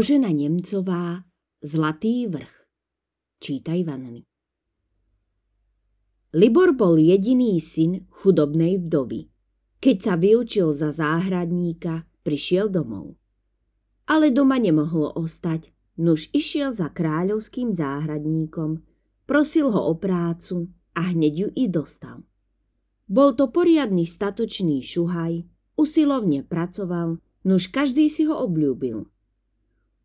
Božena Nemcová Zlatý vrch. Čítaj Vanny. Libor bol jediný syn chudobnej vdovy. Keď sa vyučil za záhradníka, prišiel domov. Ale doma nemohlo ostať, nuž išiel za kráľovským záhradníkom, prosil ho o prácu a hneď ju i dostal. Bol to poriadny statočný šuhaj, usilovne pracoval, nuž každý si ho obľúbil –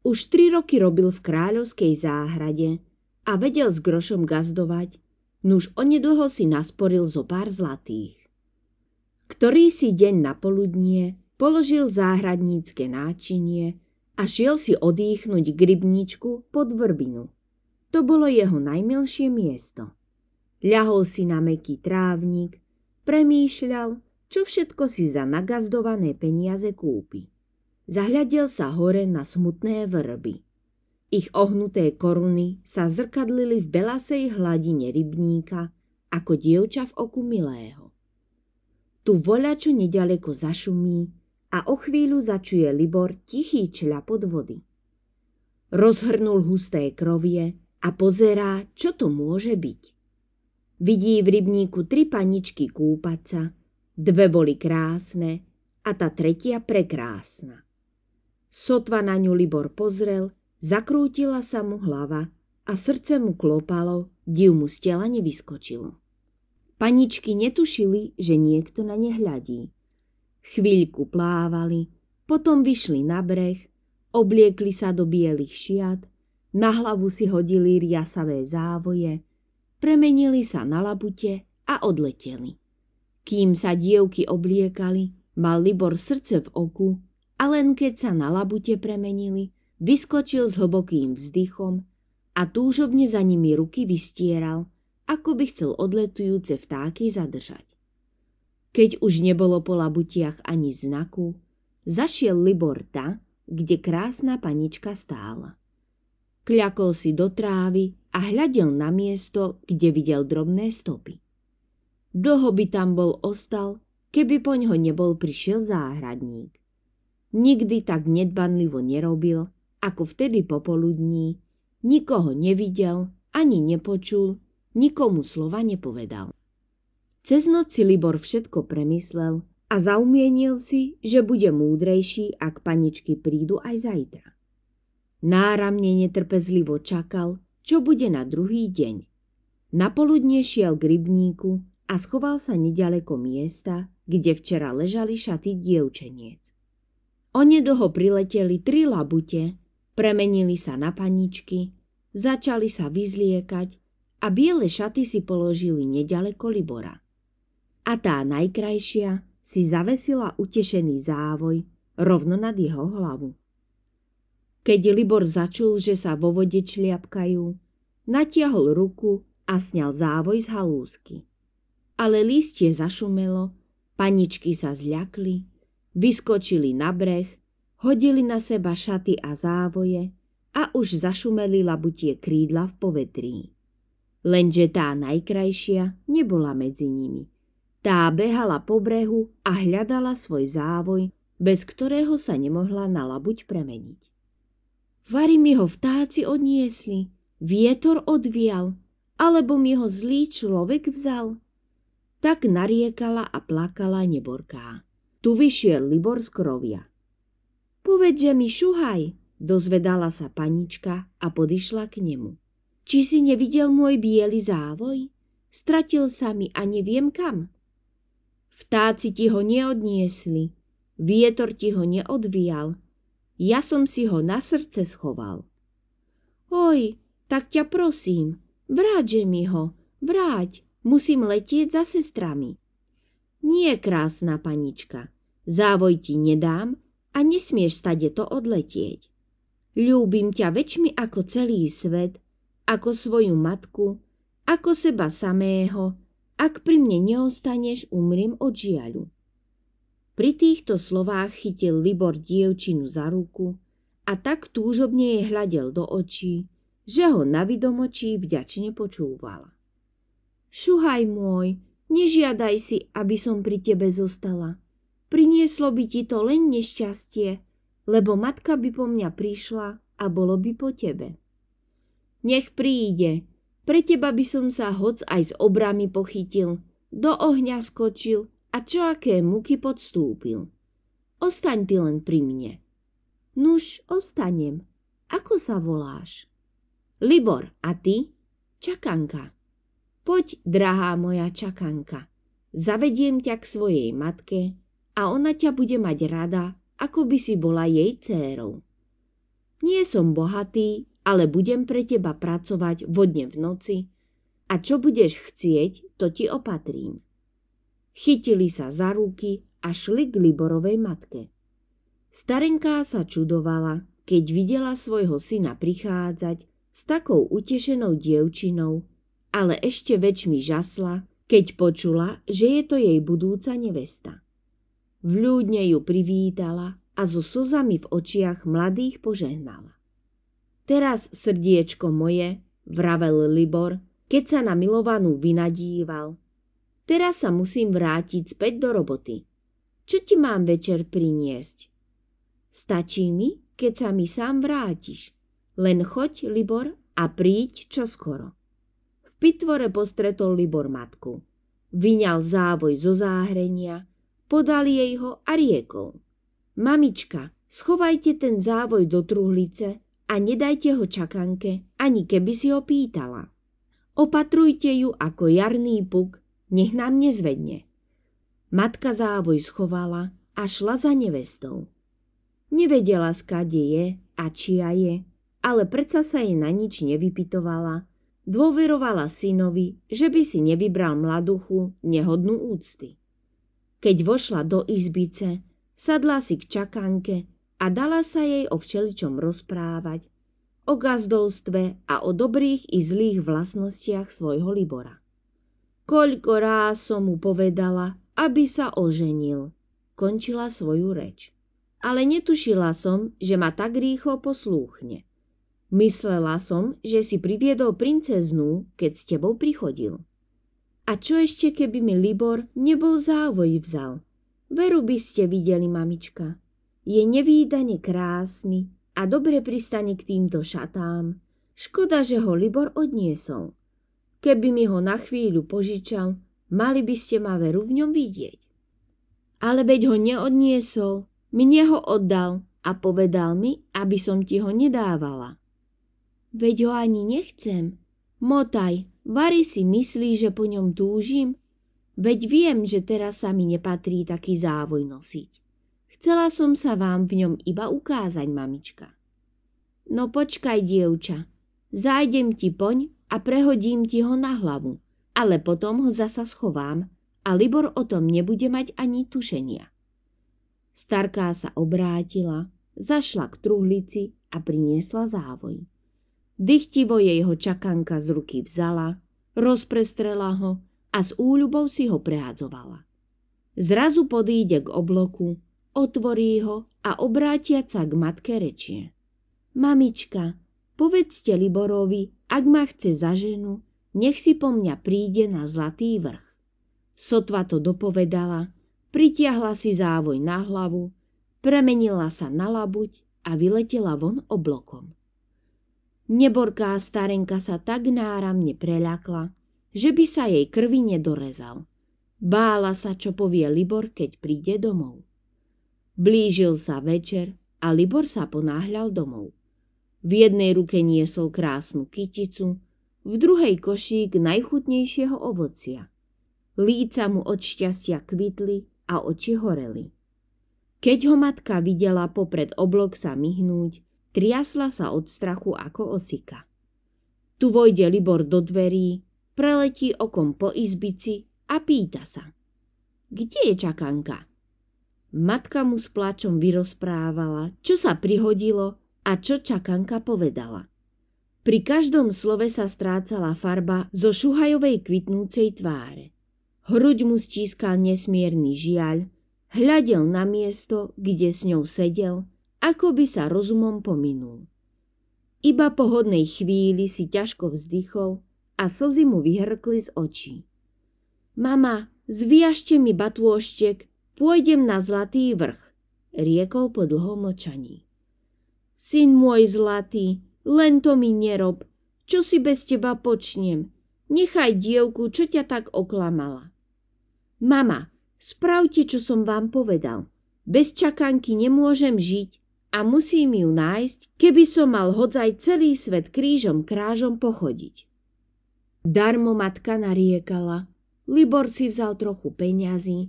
už tri roky robil v kráľovskej záhrade a vedel s grošom gazdovať, nuž onedlho si nasporil zo pár zlatých. Ktorý si deň na poludnie položil záhradnícke náčinie a šiel si odýchnuť k rybníčku pod vrbinu. To bolo jeho najmilšie miesto. Ľahol si na meký trávnik, premýšľal, čo všetko si za nagazdované peniaze kúpi. Zahľadil sa hore na smutné vrby. Ich ohnuté koruny sa zrkadlili v belasej hladine rybníka ako dievča v oku milého. Tu voľačo nedaleko zašumí a o chvíľu začuje Libor tichý čľa pod vody. Rozhrnul husté krovie a pozerá, čo to môže byť. Vidí v rybníku tri paničky kúpaca, dve boli krásne a tá tretia prekrásna. Sotva na ňu Libor pozrel, zakrútila sa mu hlava a srdce mu klopalo, div mu z tela nevyskočilo. Paničky netušili, že niekto na ne hľadí. Chvíľku plávali, potom vyšli na breh, obliekli sa do bielých šiat, na hlavu si hodili riasavé závoje, premenili sa na labute a odleteli. Kým sa dievky obliekali, mal Libor srdce v oku a len keď sa na labute premenili, vyskočil s hlbokým vzdychom a túžobne za nimi ruky vystieral, ako by chcel odletujúce vtáky zadržať. Keď už nebolo po labutiach ani znaku, zašiel Libor ta, kde krásna panička stála. Kľakol si do trávy a hľadel na miesto, kde videl drobné stopy. Dlho by tam bol ostal, keby poňho nebol prišiel záhradník. Nikdy tak nedbanlivo nerobil, ako vtedy popoludní. Nikoho nevidel, ani nepočul, nikomu slova nepovedal. Cez noc si Libor všetko premyslel a zaumienil si, že bude múdrejší, ak paničky prídu aj zajtra. Náramne netrpezlivo čakal, čo bude na druhý deň. Napoludne šiel k rybníku a schoval sa nedaleko miesta, kde včera ležali šaty dievčeniec. Onedlho prileteli tri labute, premenili sa na paničky, začali sa vyzliekať a biele šaty si položili nedaleko Libora. A tá najkrajšia si zavesila utešený závoj rovno nad jeho hlavu. Keď Libor začul, že sa vo vode čliapkajú, natiahol ruku a sňal závoj z halúzky. Ale lístie zašumelo, paničky sa zľakli Vyskočili na breh, hodili na seba šaty a závoje a už zašumeli labutie krídla v povetrí. Lenže tá najkrajšia nebola medzi nimi. Tá behala po brehu a hľadala svoj závoj, bez ktorého sa nemohla na labuť premeniť. Vary mi ho vtáci odniesli, vietor odvial, alebo mi ho zlý človek vzal. Tak nariekala a plakala neborká. Tu vyšiel Libor z krovia. Povedz, že mi šuhaj, dozvedala sa panička a podišla k nemu. Či si nevidel môj biely závoj? Stratil sa mi a neviem kam. Vtáci ti ho neodniesli, vietor ti ho neodvíjal. Ja som si ho na srdce schoval. Oj, tak ťa prosím, vráť že mi ho, vráť, musím letieť za sestrami. Nie, krásna panička, Závoj ti nedám a nesmieš stade to odletieť. Ľúbim ťa väčšmi ako celý svet, ako svoju matku, ako seba samého, ak pri mne neostaneš, umriem od žiaľu. Pri týchto slovách chytil Libor dievčinu za ruku a tak túžobne jej hľadel do očí, že ho na vidomočí vďačne počúvala. Šuhaj môj, nežiadaj si, aby som pri tebe zostala. Prinieslo by ti to len nešťastie, lebo matka by po mňa prišla a bolo by po tebe. Nech príde, pre teba by som sa hoc aj s obrami pochytil, do ohňa skočil a čo aké muky podstúpil. Ostaň ty len pri mne. Nuž, ostanem. Ako sa voláš? Libor, a ty? Čakanka. Poď, drahá moja čakanka, zavediem ťa k svojej matke, a ona ťa bude mať rada, ako by si bola jej dcérou. Nie som bohatý, ale budem pre teba pracovať vodne v noci a čo budeš chcieť, to ti opatrím. Chytili sa za ruky a šli k Liborovej matke. Starenká sa čudovala, keď videla svojho syna prichádzať s takou utešenou dievčinou, ale ešte väčšmi žasla, keď počula, že je to jej budúca nevesta. Vľúdne ju privítala a so slzami v očiach mladých požehnala. Teraz, srdiečko moje, vravel Libor, keď sa na milovanú vynadíval. Teraz sa musím vrátiť späť do roboty. Čo ti mám večer priniesť? Stačí mi, keď sa mi sám vrátiš. Len choď, Libor, a príď čoskoro. V pitvore postretol Libor matku. Vyňal závoj zo záhrenia, podal jej ho a riekol. Mamička, schovajte ten závoj do truhlice a nedajte ho čakanke, ani keby si ho pýtala. Opatrujte ju ako jarný puk, nech nám nezvedne. Matka závoj schovala a šla za nevestou. Nevedela, skade je a čia je, ale predsa sa jej na nič nevypitovala. Dôverovala synovi, že by si nevybral mladuchu nehodnú úcty. Keď vošla do izbice, sadla si k čakanke a dala sa jej o všeličom rozprávať, o gazdovstve a o dobrých i zlých vlastnostiach svojho Libora. Koľko ráz som mu povedala, aby sa oženil, končila svoju reč. Ale netušila som, že ma tak rýchlo poslúchne. Myslela som, že si priviedol princeznú, keď s tebou prichodil. A čo ešte, keby mi Libor nebol závoj vzal? Veru by ste videli, mamička. Je nevýdane krásny a dobre pristane k týmto šatám. Škoda, že ho Libor odniesol. Keby mi ho na chvíľu požičal, mali by ste ma veru v ňom vidieť. Ale veď ho neodniesol, mne ho oddal a povedal mi, aby som ti ho nedávala. Veď ho ani nechcem. Motaj, Vary si myslí, že po ňom túžim? Veď viem, že teraz sa mi nepatrí taký závoj nosiť. Chcela som sa vám v ňom iba ukázať, mamička. No počkaj, dievča, zájdem ti poň a prehodím ti ho na hlavu, ale potom ho zasa schovám a Libor o tom nebude mať ani tušenia. Starká sa obrátila, zašla k truhlici a priniesla závoj. Dychtivo jej ho čakanka z ruky vzala, rozprestrela ho a s úľubou si ho prehádzovala. Zrazu podíde k obloku, otvorí ho a obrátia sa k matke rečie. Mamička, povedzte Liborovi, ak ma chce za ženu, nech si po mňa príde na zlatý vrch. Sotva to dopovedala, pritiahla si závoj na hlavu, premenila sa na labuť a vyletela von oblokom. Neborká starenka sa tak náramne preľakla, že by sa jej krvi nedorezal. Bála sa, čo povie Libor, keď príde domov. Blížil sa večer a Libor sa ponáhľal domov. V jednej ruke niesol krásnu kyticu, v druhej košík najchutnejšieho ovocia. Líca mu od šťastia kvitli a oči horeli. Keď ho matka videla popred oblok sa myhnúť, Triasla sa od strachu ako osika. Tu vojde Libor do dverí, preletí okom po izbici a pýta sa. Kde je čakanka? Matka mu s pláčom vyrozprávala, čo sa prihodilo a čo čakanka povedala. Pri každom slove sa strácala farba zo šuhajovej kvitnúcej tváre. Hruď mu stískal nesmierny žiaľ, hľadel na miesto, kde s ňou sedel ako by sa rozumom pominul. Iba po hodnej chvíli si ťažko vzdychol a slzy mu vyhrkli z očí. Mama, zviažte mi batôštek, pôjdem na zlatý vrch, riekol po dlhom mlčaní. Syn môj zlatý, len to mi nerob, čo si bez teba počnem, nechaj dievku, čo ťa tak oklamala. Mama, spravte, čo som vám povedal, bez čakanky nemôžem žiť a musím ju nájsť, keby som mal hodzaj celý svet krížom krážom pochodiť. Darmo matka nariekala, Libor si vzal trochu peňazí,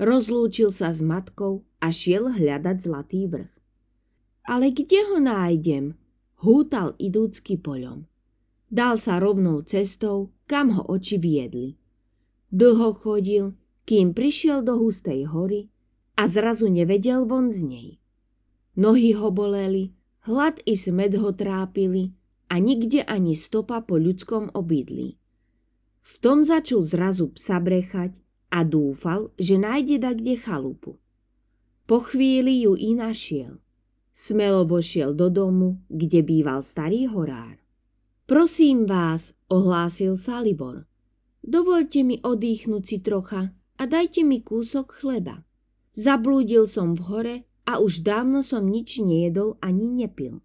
rozlúčil sa s matkou a šiel hľadať zlatý vrch. Ale kde ho nájdem? Hútal idúcky poľom. Dal sa rovnou cestou, kam ho oči viedli. Dlho chodil, kým prišiel do hustej hory a zrazu nevedel von z nej. Nohy ho boleli, hlad i smed ho trápili a nikde ani stopa po ľudskom obydli. V tom začul zrazu psa brechať a dúfal, že nájde da kde chalupu. Po chvíli ju i našiel. Smelo vošiel do domu, kde býval starý horár. Prosím vás, ohlásil Salibor. Dovolte mi odýchnuť si trocha a dajte mi kúsok chleba. Zablúdil som v hore a už dávno som nič nejedol ani nepil.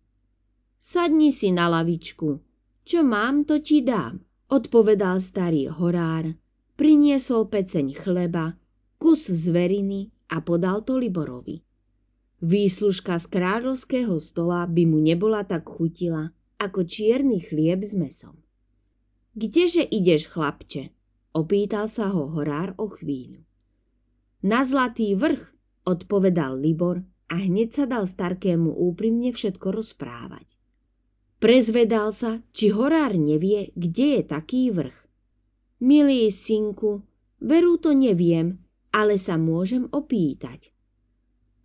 Sadni si na lavičku. Čo mám, to ti dám, odpovedal starý horár. Priniesol peceň chleba, kus zveriny a podal to Liborovi. Výslužka z kráľovského stola by mu nebola tak chutila, ako čierny chlieb s mesom. Kdeže ideš, chlapče? Opýtal sa ho horár o chvíľu. Na zlatý vrch, odpovedal Libor a hneď sa dal Starkému úprimne všetko rozprávať. Prezvedal sa, či horár nevie, kde je taký vrch. Milý synku, veru to neviem, ale sa môžem opýtať.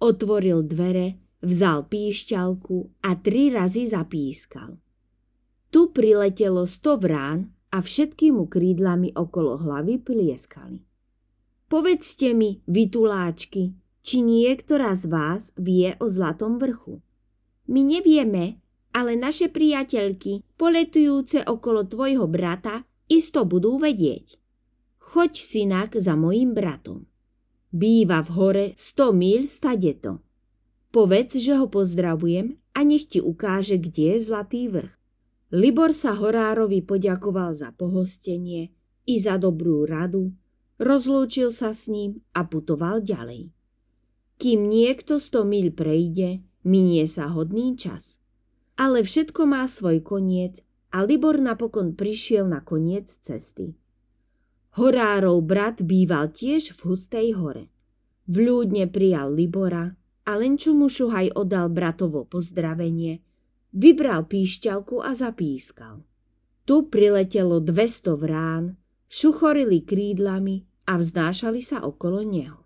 Otvoril dvere, vzal píšťalku a tri razy zapískal. Tu priletelo sto vrán a všetky mu krídlami okolo hlavy plieskali. Povedzte mi, vytuláčky, či niektorá z vás vie o Zlatom vrchu. My nevieme, ale naše priateľky, poletujúce okolo tvojho brata, isto budú vedieť. Choď, synak, za mojim bratom. Býva v hore 100 míľ stadeto. Povedz, že ho pozdravujem a nech ti ukáže, kde je Zlatý vrch. Libor sa Horárovi poďakoval za pohostenie i za dobrú radu, rozlúčil sa s ním a putoval ďalej. Kým niekto sto mil prejde, minie sa hodný čas. Ale všetko má svoj koniec a Libor napokon prišiel na koniec cesty. Horárov brat býval tiež v hustej hore. Vľúdne prijal Libora a len čo mu Šuhaj odal bratovo pozdravenie, vybral píšťalku a zapískal. Tu priletelo 200 vrán, šuchorili krídlami a vznášali sa okolo neho.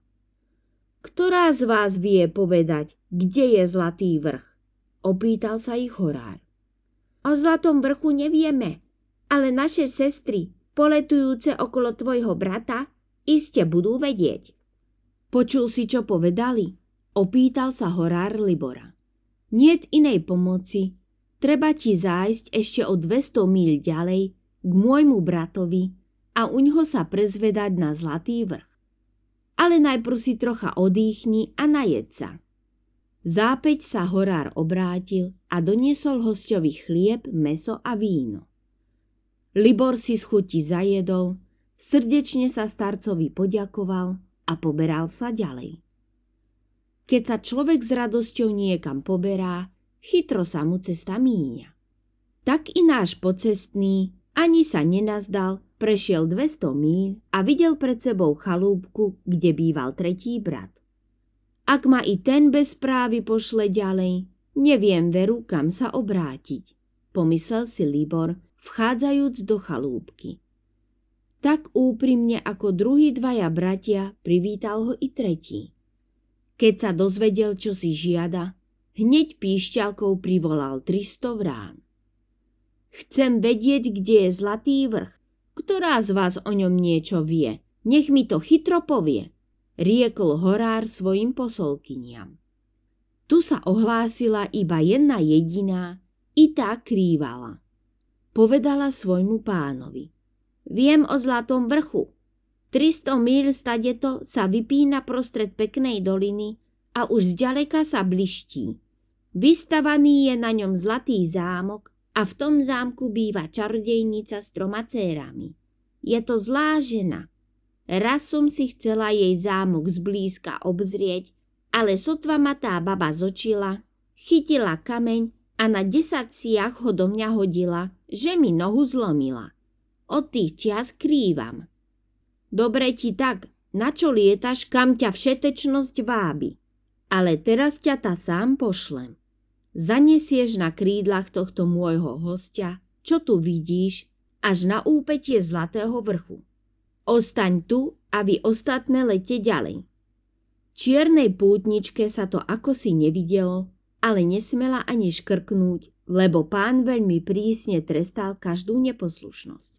Ktorá z vás vie povedať, kde je Zlatý vrch? Opýtal sa ich horár. O Zlatom vrchu nevieme, ale naše sestry, poletujúce okolo tvojho brata, iste budú vedieť. Počul si, čo povedali? Opýtal sa horár Libora. Niet inej pomoci. Treba ti zájsť ešte o 200 míľ ďalej k môjmu bratovi a uňho sa prezvedať na Zlatý vrch ale najprv si trocha odýchni a najed sa. Zápäť sa horár obrátil a doniesol hostovi chlieb, meso a víno. Libor si z chuti zajedol, srdečne sa starcovi poďakoval a poberal sa ďalej. Keď sa človek s radosťou niekam poberá, chytro sa mu cesta míňa. Tak i náš pocestný ani sa nenazdal, prešiel 200 míl a videl pred sebou chalúbku, kde býval tretí brat. Ak ma i ten bez správy pošle ďalej, neviem veru, kam sa obrátiť, pomyslel si Libor, vchádzajúc do chalúbky. Tak úprimne ako druhí dvaja bratia privítal ho i tretí. Keď sa dozvedel, čo si žiada, hneď píšťalkou privolal 300 vrán. Chcem vedieť, kde je Zlatý vrch. Ktorá z vás o ňom niečo vie? Nech mi to chytro povie, riekol horár svojim posolkyniam. Tu sa ohlásila iba jedna jediná, i tá krývala. Povedala svojmu pánovi. Viem o Zlatom vrchu. 300 míl to sa vypína prostred peknej doliny a už zďaleka sa bliští. Vystavaný je na ňom zlatý zámok a v tom zámku býva čarodejnica s troma cérami. Je to zlá žena. Raz som si chcela jej zámok zblízka obzrieť, ale sotva ma tá baba zočila, chytila kameň a na desať ho do mňa hodila, že mi nohu zlomila. Od tých čias krývam. Dobre ti tak, na čo lietaš, kam ťa všetečnosť vábi. Ale teraz ťa ta sám pošlem. Zanesieš na krídlach tohto môjho hostia, čo tu vidíš, až na úpetie Zlatého vrchu. Ostaň tu a vy ostatné lete ďalej. Čiernej pútničke sa to ako si nevidelo, ale nesmela ani škrknúť, lebo pán veľmi prísne trestal každú neposlušnosť.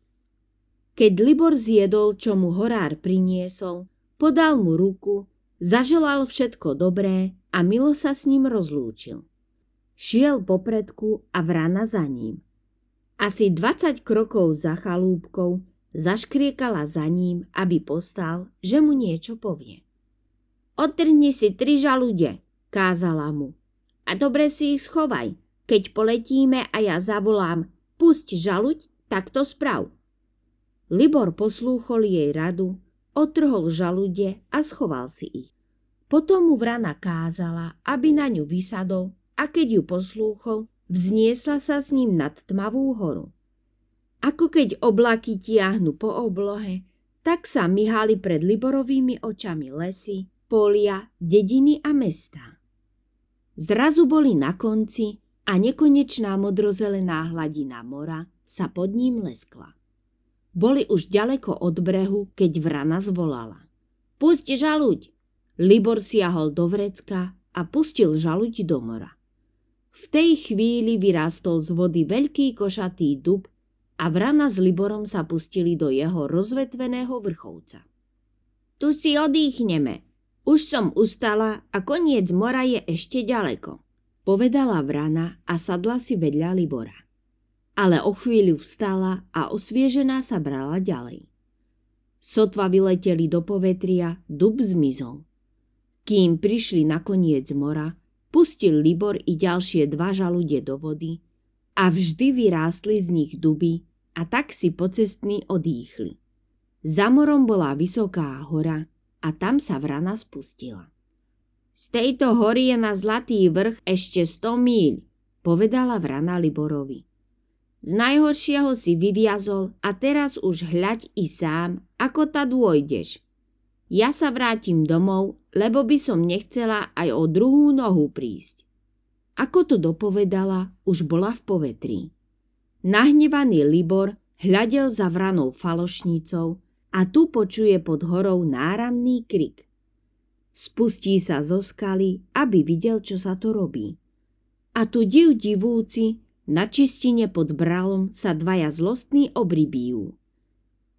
Keď Libor zjedol, čo mu horár priniesol, podal mu ruku, zaželal všetko dobré a milo sa s ním rozlúčil. Šiel popredku a vrana za ním. Asi 20 krokov za chalúbkou zaškriekala za ním, aby postal, že mu niečo povie. Otrni si tri žalude, kázala mu. A dobre si ich schovaj, keď poletíme a ja zavolám, pusť žaluď, tak to sprav. Libor poslúchol jej radu, otrhol žalude a schoval si ich. Potom mu vrana kázala, aby na ňu vysadol a keď ju poslúchol, vzniesla sa s ním nad tmavú horu. Ako keď oblaky tiahnu po oblohe, tak sa myhali pred Liborovými očami lesy, polia, dediny a mesta. Zrazu boli na konci a nekonečná modrozelená hladina mora sa pod ním leskla. Boli už ďaleko od brehu, keď vrana zvolala. Pusť žaluď! Libor siahol do vrecka a pustil žaluď do mora. V tej chvíli vyrástol z vody veľký košatý dub a Vrana s Liborom sa pustili do jeho rozvetveného vrchovca. Tu si odýchneme. Už som ustala a koniec mora je ešte ďaleko, povedala Vrana a sadla si vedľa Libora. Ale o chvíľu vstala a osviežená sa brala ďalej. Sotva vyleteli do povetria, dub zmizol. Kým prišli na koniec mora, Pustil Libor i ďalšie dva žalude do vody a vždy vyrástli z nich duby a tak si pocestní odýchli. Za morom bola vysoká hora a tam sa vrana spustila. Z tejto hory je na Zlatý vrch ešte 100 míľ, povedala vrana Liborovi. Z najhoršieho si vyviazol a teraz už hľaď i sám, ako ta dôjdeš. Ja sa vrátim domov, lebo by som nechcela aj o druhú nohu prísť. Ako to dopovedala, už bola v povetri. Nahnevaný Libor hľadel za vranou falošnicou a tu počuje pod horou náramný krik. Spustí sa zo skaly, aby videl, čo sa to robí. A tu div divúci, na čistine pod bralom sa dvaja zlostní obribijú.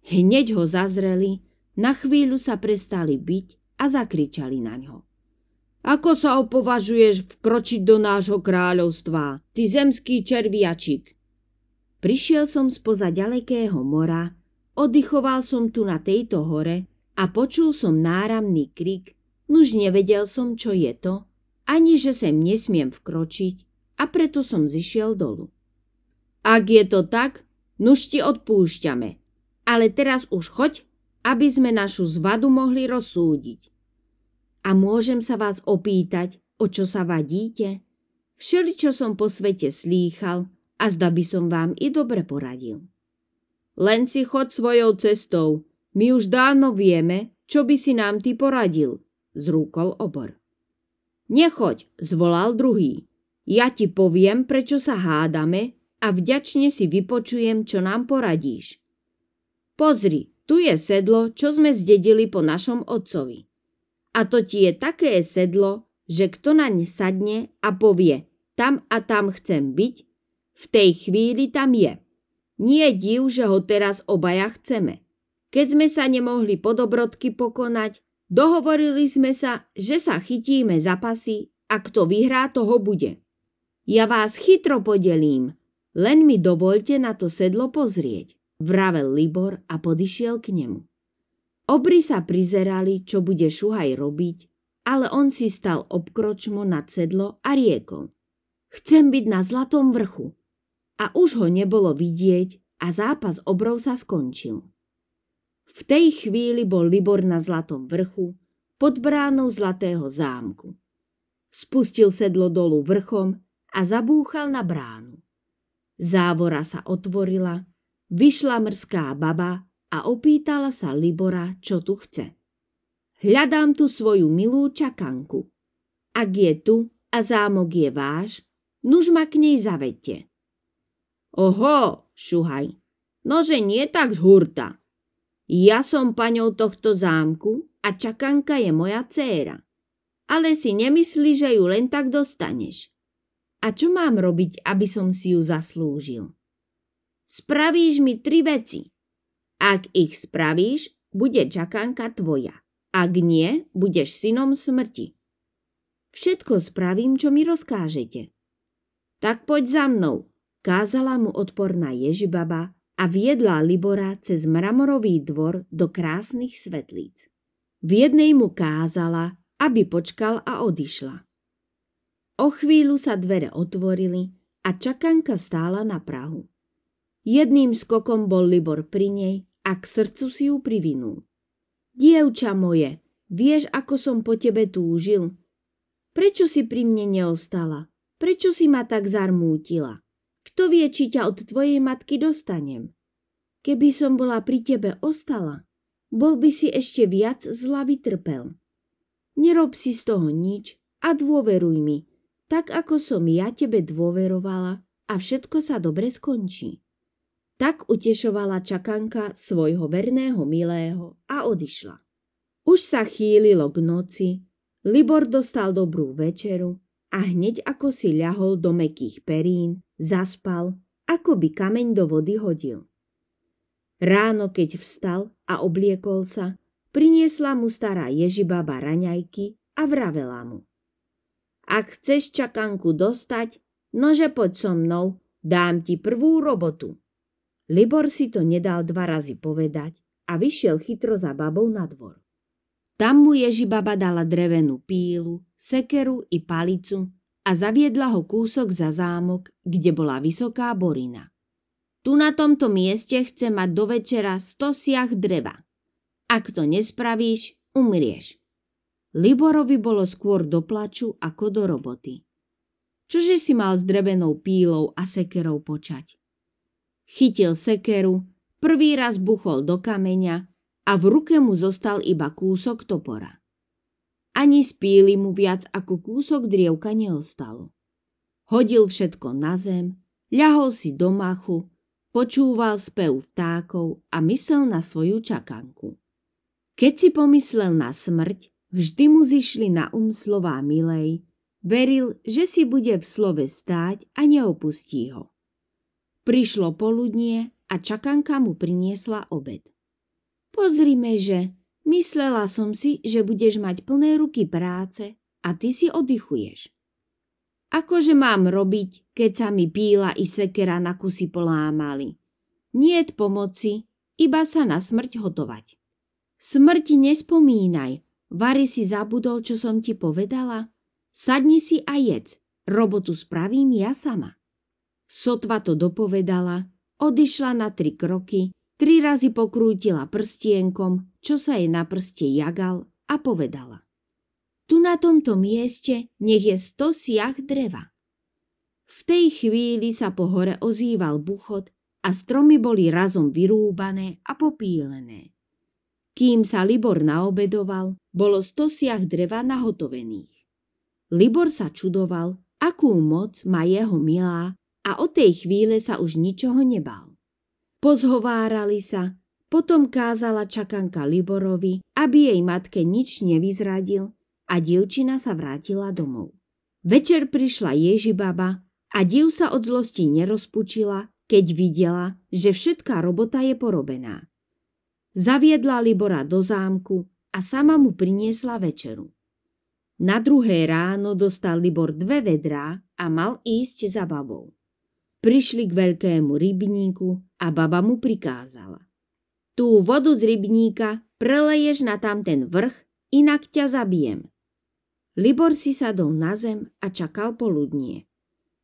Hneď ho zazreli na chvíľu sa prestali byť a zakričali na ňo. Ako sa opovažuješ vkročiť do nášho kráľovstva, ty zemský červiačik? Prišiel som spoza ďalekého mora, oddychoval som tu na tejto hore a počul som náramný krik, nuž nevedel som, čo je to, ani že sem nesmiem vkročiť a preto som zišiel dolu. Ak je to tak, nuž ti odpúšťame, ale teraz už choď aby sme našu zvadu mohli rozsúdiť. A môžem sa vás opýtať, o čo sa vadíte? Všeli, čo som po svete slýchal a zda by som vám i dobre poradil. Len si chod svojou cestou, my už dávno vieme, čo by si nám ty poradil, zrúkol obor. Nechoď, zvolal druhý. Ja ti poviem, prečo sa hádame a vďačne si vypočujem, čo nám poradíš. Pozri, tu je sedlo, čo sme zdedili po našom otcovi. A to ti je také sedlo, že kto naň sadne a povie, tam a tam chcem byť, v tej chvíli tam je. Nie div, že ho teraz obaja chceme. Keď sme sa nemohli po dobrodky pokonať, dohovorili sme sa, že sa chytíme za pasy a kto vyhrá, toho bude. Ja vás chytro podelím, len mi dovolte na to sedlo pozrieť vravel Libor a podišiel k nemu. Obry sa prizerali, čo bude Šuhaj robiť, ale on si stal obkročmo na sedlo a riekol. Chcem byť na zlatom vrchu. A už ho nebolo vidieť a zápas obrov sa skončil. V tej chvíli bol Libor na zlatom vrchu, pod bránou zlatého zámku. Spustil sedlo dolu vrchom a zabúchal na bránu. Závora sa otvorila Vyšla mrská baba a opýtala sa Libora, čo tu chce. Hľadám tu svoju milú čakanku. Ak je tu a zámok je váš, nuž ma k nej zavete. Oho, šuhaj, nože nie tak z hurta. Ja som paňou tohto zámku a čakanka je moja dcéra. Ale si nemyslí, že ju len tak dostaneš. A čo mám robiť, aby som si ju zaslúžil? Spravíš mi tri veci. Ak ich spravíš, bude čakanka tvoja. Ak nie, budeš synom smrti. Všetko spravím, čo mi rozkážete. Tak poď za mnou, kázala mu odporná Ježibaba a viedla Libora cez mramorový dvor do krásnych svetlíc. V jednej mu kázala, aby počkal a odišla. O chvíľu sa dvere otvorili a čakanka stála na Prahu. Jedným skokom bol Libor pri nej a k srdcu si ju privinul. Dievča moje, vieš, ako som po tebe túžil? Prečo si pri mne neostala? Prečo si ma tak zarmútila? Kto vie, či ťa od tvojej matky dostanem? Keby som bola pri tebe ostala, bol by si ešte viac zla vytrpel. Nerob si z toho nič a dôveruj mi, tak ako som ja tebe dôverovala a všetko sa dobre skončí. Tak utešovala čakanka svojho verného milého a odišla. Už sa chýlilo k noci, Libor dostal dobrú večeru a hneď ako si ľahol do mekých perín, zaspal, ako by kameň do vody hodil. Ráno, keď vstal a obliekol sa, priniesla mu stará ježibaba raňajky a vravela mu. Ak chceš čakanku dostať, nože poď so mnou, dám ti prvú robotu. Libor si to nedal dva razy povedať a vyšiel chytro za babou na dvor. Tam mu Ježibaba dala drevenú pílu, sekeru i palicu a zaviedla ho kúsok za zámok, kde bola vysoká borina. Tu na tomto mieste chce mať do večera sto siach dreva. Ak to nespravíš, umrieš. Liborovi bolo skôr do plaču ako do roboty. Čože si mal s drevenou pílou a sekerou počať? Chytil sekeru, prvý raz buchol do kameňa a v ruke mu zostal iba kúsok topora. Ani spíli mu viac ako kúsok drievka neostalo. Hodil všetko na zem, ľahol si do machu, počúval spev vtákov a myslel na svoju čakanku. Keď si pomyslel na smrť, vždy mu zišli na um slová milej, veril, že si bude v slove stáť a neopustí ho. Prišlo poludnie a čakanka mu priniesla obed. Pozri že myslela som si, že budeš mať plné ruky práce a ty si oddychuješ. Akože mám robiť, keď sa mi píla i sekera na kusy polámali? Niet pomoci, iba sa na smrť hotovať. Smrti nespomínaj, Vary si zabudol, čo som ti povedala. Sadni si a jedz, robotu spravím ja sama. Sotva to dopovedala, odišla na tri kroky, tri razy pokrútila prstienkom, čo sa jej na prste jagal a povedala. Tu na tomto mieste nech je sto siach dreva. V tej chvíli sa po hore ozýval buchod a stromy boli razom vyrúbané a popílené. Kým sa Libor naobedoval, bolo sto siach dreva nahotovených. Libor sa čudoval, akú moc má jeho milá a od tej chvíle sa už ničoho nebal. Pozhovárali sa, potom kázala čakanka Liborovi, aby jej matke nič nevyzradil a dievčina sa vrátila domov. Večer prišla Ježibaba a div sa od zlosti nerozpučila, keď videla, že všetká robota je porobená. Zaviedla Libora do zámku a sama mu priniesla večeru. Na druhé ráno dostal Libor dve vedrá a mal ísť za babou prišli k veľkému rybníku a baba mu prikázala. Tú vodu z rybníka preleješ na tamten vrch, inak ťa zabijem. Libor si sadol na zem a čakal poludnie.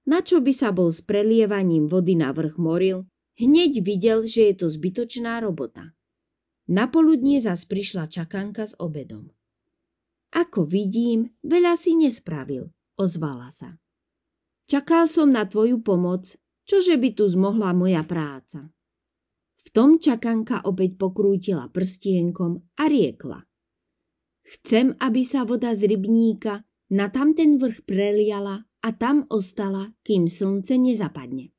Na čo by sa bol s prelievaním vody na vrch moril, hneď videl, že je to zbytočná robota. poludnie zas prišla čakanka s obedom. Ako vidím, veľa si nespravil, ozvala sa. Čakal som na tvoju pomoc Čože by tu zmohla moja práca? V tom čakanka opäť pokrútila prstienkom a riekla. Chcem, aby sa voda z rybníka na tamten vrch preliala a tam ostala, kým slnce nezapadne.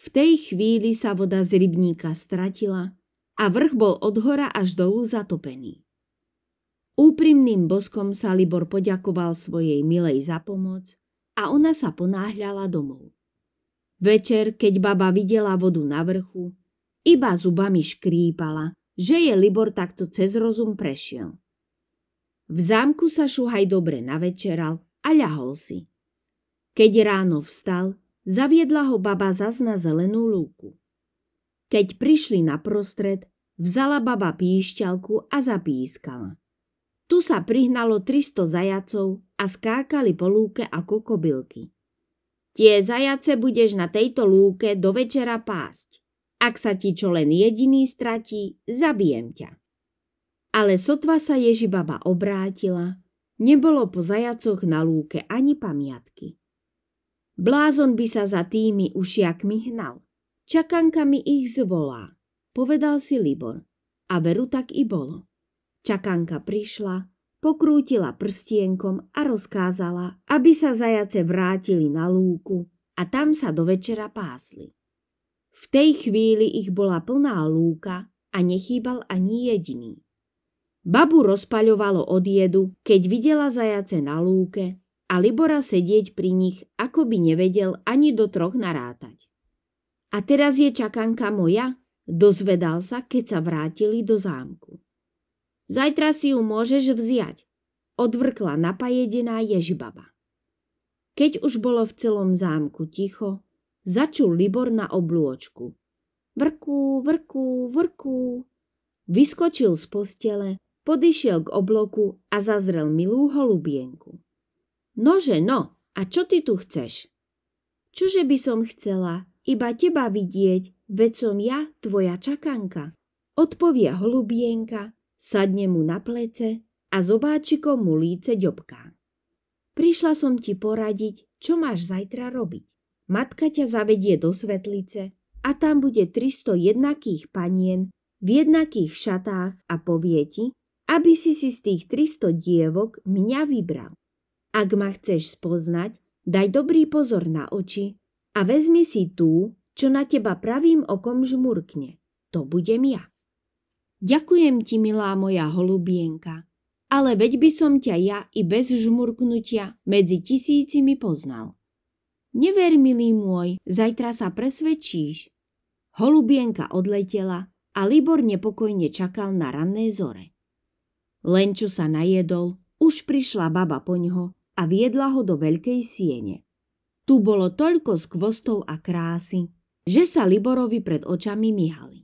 V tej chvíli sa voda z rybníka stratila a vrch bol od hora až dolu zatopený. Úprimným boskom sa Libor poďakoval svojej milej za pomoc a ona sa ponáhľala domov. Večer, keď baba videla vodu na vrchu, iba zubami škrípala, že je Libor takto cez rozum prešiel. V zámku sa Šuhaj dobre navečeral a ľahol si. Keď ráno vstal, zaviedla ho baba zas na zelenú lúku. Keď prišli na prostred, vzala baba píšťalku a zapískala. Tu sa prihnalo 300 zajacov a skákali po lúke ako kobylky. Tie zajace budeš na tejto lúke do večera pásť. Ak sa ti čo len jediný stratí, zabijem ťa. Ale sotva sa Ježibaba obrátila, nebolo po zajacoch na lúke ani pamiatky. Blázon by sa za tými ušiakmi hnal. Čakankami ich zvolá, povedal si Libor. A veru tak i bolo. Čakanka prišla, pokrútila prstienkom a rozkázala, aby sa zajace vrátili na lúku a tam sa do večera pásli. V tej chvíli ich bola plná lúka a nechýbal ani jediný. Babu rozpaľovalo od jedu, keď videla zajace na lúke a Libora sedieť pri nich, ako by nevedel ani do troch narátať. A teraz je čakanka moja, dozvedal sa, keď sa vrátili do zámku. Zajtra si ju môžeš vziať, odvrkla napajedená ježbaba. Keď už bolo v celom zámku ticho, začul Libor na oblúočku. Vrku, vrku, vrku. Vyskočil z postele, podišiel k obloku a zazrel milú holubienku. Nože no, a čo ty tu chceš? Čože by som chcela, iba teba vidieť, veď som ja, tvoja čakanka. Odpovie holubienka Sadne mu na plece a zobáčikom mu líce ďobká. Prišla som ti poradiť, čo máš zajtra robiť. Matka ťa zavedie do svetlice a tam bude 300 jednakých panien v jednakých šatách a povie ti, aby si si z tých 300 dievok mňa vybral. Ak ma chceš spoznať, daj dobrý pozor na oči a vezmi si tú, čo na teba pravým okom žmurkne. To budem ja. Ďakujem ti, milá moja holubienka, ale veď by som ťa ja i bez žmurknutia medzi tisícimi poznal. Never, milý môj, zajtra sa presvedčíš. Holubienka odletela a Libor nepokojne čakal na ranné zore. Len čo sa najedol, už prišla baba po ňo a viedla ho do veľkej siene. Tu bolo toľko skvostov a krásy, že sa Liborovi pred očami myhali.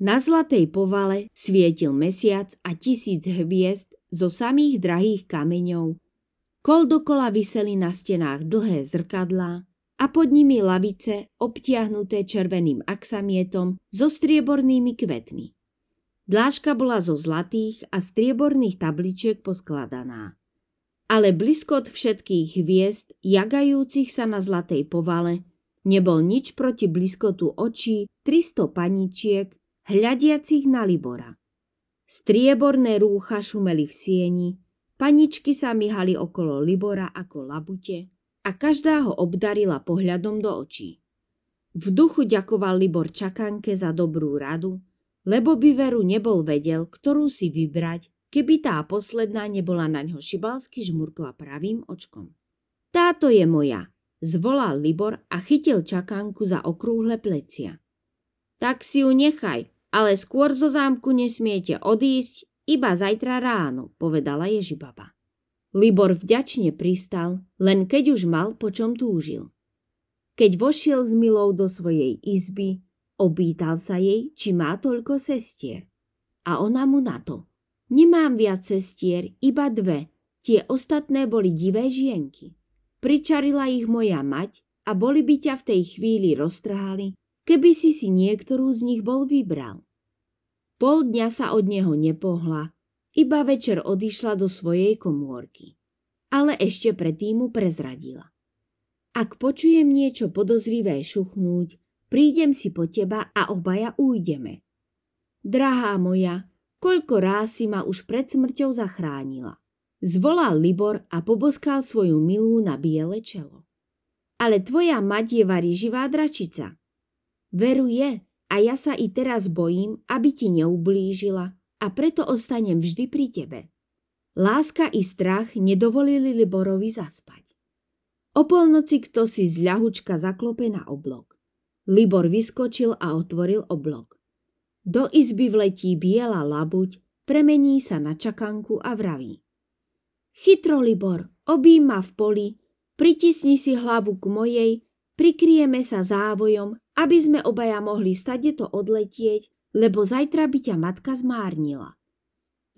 Na zlatej povale svietil mesiac a tisíc hviezd zo samých drahých kameňov. Kol dokola vyseli na stenách dlhé zrkadlá a pod nimi lavice obtiahnuté červeným aksamietom so striebornými kvetmi. Dláška bola zo zlatých a strieborných tabličiek poskladaná. Ale od všetkých hviezd, jagajúcich sa na zlatej povale, nebol nič proti bliskotu očí 300 paničiek hľadiacich na Libora. Strieborné rúcha šumeli v sieni, paničky sa myhali okolo Libora ako labute a každá ho obdarila pohľadom do očí. V duchu ďakoval Libor Čakanke za dobrú radu, lebo by veru nebol vedel, ktorú si vybrať, keby tá posledná nebola na ňo šibalsky žmurkla pravým očkom. Táto je moja, zvolal Libor a chytil Čakanku za okrúhle plecia. Tak si ju nechaj, ale skôr zo zámku nesmiete odísť, iba zajtra ráno, povedala Ježibaba. Libor vďačne pristal, len keď už mal, po čom túžil. Keď vošiel s Milou do svojej izby, obýtal sa jej, či má toľko sestier. A ona mu na to. Nemám viac sestier, iba dve. Tie ostatné boli divé žienky. Pričarila ich moja mať a boli by ťa v tej chvíli roztrhali, keby si si niektorú z nich bol vybral. Pol dňa sa od neho nepohla, iba večer odišla do svojej komórky. Ale ešte predtým mu prezradila. Ak počujem niečo podozrivé šuchnúť, prídem si po teba a obaja ujdeme. Drahá moja, koľko ráz si ma už pred smrťou zachránila. Zvolal Libor a poboskal svoju milú na biele čelo. Ale tvoja mať je varí živá dračica, Veru je a ja sa i teraz bojím, aby ti neublížila a preto ostanem vždy pri tebe. Láska i strach nedovolili Liborovi zaspať. O polnoci kto si z ľahučka zaklope na oblok. Libor vyskočil a otvoril oblok. Do izby vletí biela labuť, premení sa na čakanku a vraví. Chytro, Libor, obím ma v poli, pritisni si hlavu k mojej Prikryjeme sa závojom, aby sme obaja mohli stade to odletieť, lebo zajtra by ťa matka zmárnila.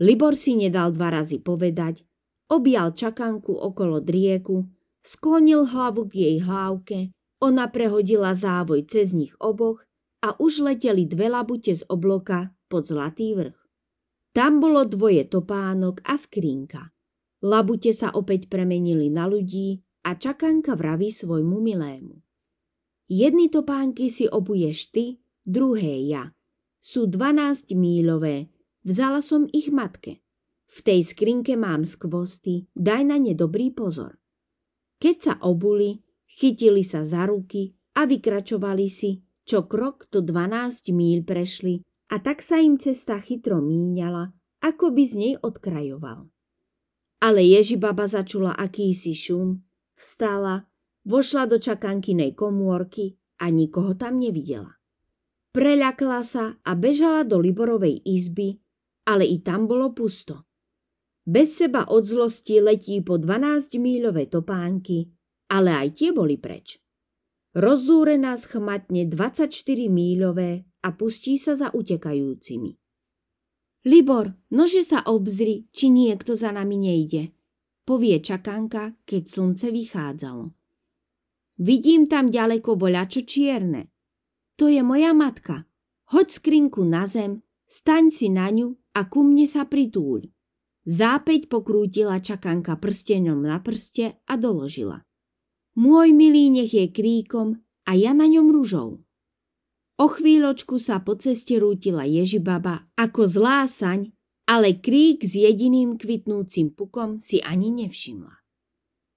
Libor si nedal dva razy povedať, objal čakanku okolo drieku, sklonil hlavu k jej hlávke, ona prehodila závoj cez nich oboch a už leteli dve labute z obloka pod Zlatý vrch. Tam bolo dvoje topánok a skrinka. Labute sa opäť premenili na ľudí a čakanka vraví svojmu milému. Jedny topánky si obuješ ty, druhé ja. Sú 12 mílové. Vzala som ich matke. V tej skrinke mám skvosty, daj na ne dobrý pozor. Keď sa obuli, chytili sa za ruky a vykračovali si, čo krok to 12 míl prešli a tak sa im cesta chytro míňala, ako by z nej odkrajoval. Ale Ježibaba začula akýsi šum, vstala Vošla do čakankinej komórky a nikoho tam nevidela. Preľakla sa a bežala do Liborovej izby, ale i tam bolo pusto. Bez seba od zlosti letí po 12-míľové topánky, ale aj tie boli preč. Rozúrená schmatne 24-míľové a pustí sa za utekajúcimi. Libor, nože sa obzri, či niekto za nami nejde, povie čakanka, keď slnce vychádzalo. Vidím tam ďaleko voľačo čierne. To je moja matka. Hoď skrinku na zem, staň si na ňu a ku mne sa pritúľ. Zápäť pokrútila čakanka prstenom na prste a doložila. Môj milý nech je kríkom a ja na ňom rúžou. O chvíľočku sa po ceste rútila Ježibaba ako zlá saň, ale krík s jediným kvitnúcim pukom si ani nevšimla.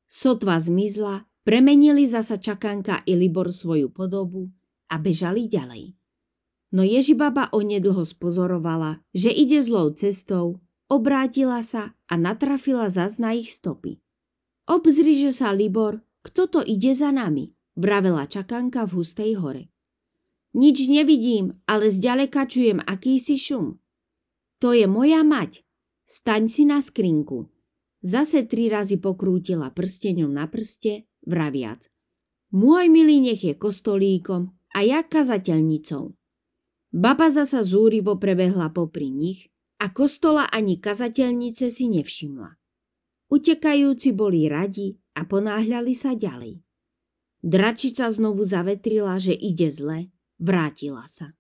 Sotva zmizla Premenili zasa Čakanka i Libor svoju podobu a bežali ďalej. No Ježibaba onedlho spozorovala, že ide zlou cestou, obrátila sa a natrafila zas na ich stopy. Obzri, že sa Libor, kto to ide za nami, bravela Čakanka v hustej hore. Nič nevidím, ale zďaleka čujem akýsi šum. To je moja mať. Staň si na skrinku. Zase tri razy pokrútila prstenom na prste vraviac. Môj milý nech je kostolíkom a ja kazateľnicou. Baba zasa zúrivo prebehla popri nich a kostola ani kazateľnice si nevšimla. Utekajúci boli radi a ponáhľali sa ďalej. Dračica znovu zavetrila, že ide zle, vrátila sa.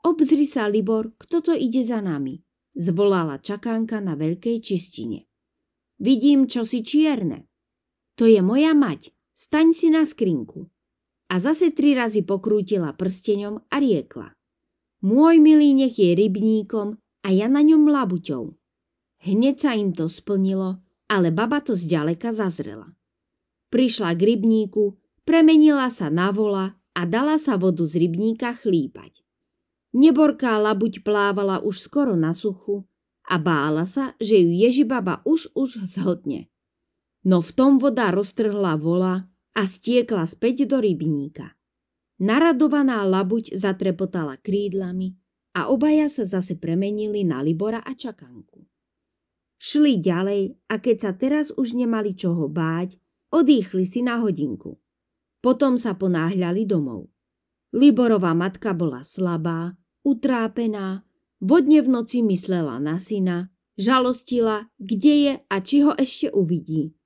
Obzri sa, Libor, kto to ide za nami, zvolala čakánka na veľkej čistine. Vidím, čo si čierne. To je moja mať, staň si na skrinku. A zase tri razy pokrútila prsteňom a riekla. Môj milý nech je rybníkom a ja na ňom labuťou. Hneď sa im to splnilo, ale baba to zďaleka zazrela. Prišla k rybníku, premenila sa na vola a dala sa vodu z rybníka chlípať. Neborká labuť plávala už skoro na suchu a bála sa, že ju Ježibaba už už zhodne. No v tom voda roztrhla vola a stiekla späť do rybníka. Naradovaná labuť zatrepotala krídlami a obaja sa zase premenili na Libora a Čakanku. Šli ďalej a keď sa teraz už nemali čoho báť, odýchli si na hodinku. Potom sa ponáhľali domov. Liborová matka bola slabá, utrápená, vodne v noci myslela na syna, žalostila, kde je a či ho ešte uvidí.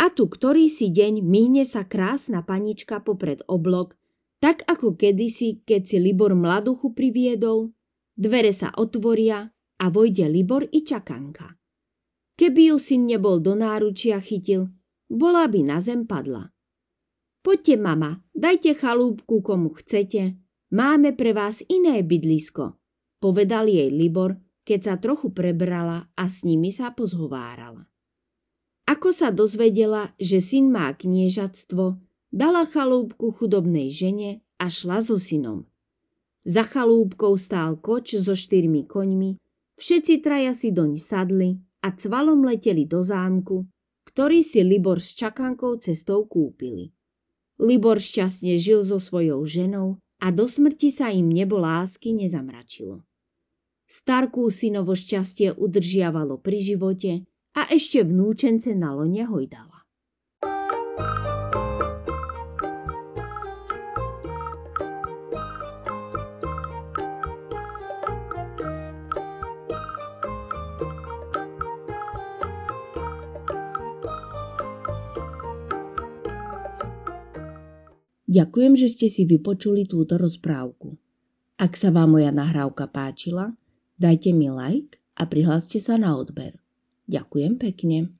A tu ktorý si deň myhne sa krásna panička popred oblok, tak ako kedysi, keď si Libor mladuchu priviedol, dvere sa otvoria a vojde Libor i čakanka. Keby ju syn nebol do náručia chytil, bola by na zem padla. Poďte, mama, dajte chalúbku komu chcete, máme pre vás iné bydlisko, povedal jej Libor, keď sa trochu prebrala a s nimi sa pozhovárala. Ako sa dozvedela, že syn má kniežatstvo, dala chalúbku chudobnej žene a šla so synom. Za chalúbkou stál koč so štyrmi koňmi, všetci traja si doň sadli a cvalom leteli do zámku, ktorý si Libor s čakankou cestou kúpili. Libor šťastne žil so svojou ženou a do smrti sa im nebo lásky nezamračilo. Starkú synovo šťastie udržiavalo pri živote a ešte vnúčence na lone hojdala. Ďakujem, že ste si vypočuli túto rozprávku. Ak sa vám moja nahrávka páčila, dajte mi like a prihláste sa na odber. Ďakujem pekne.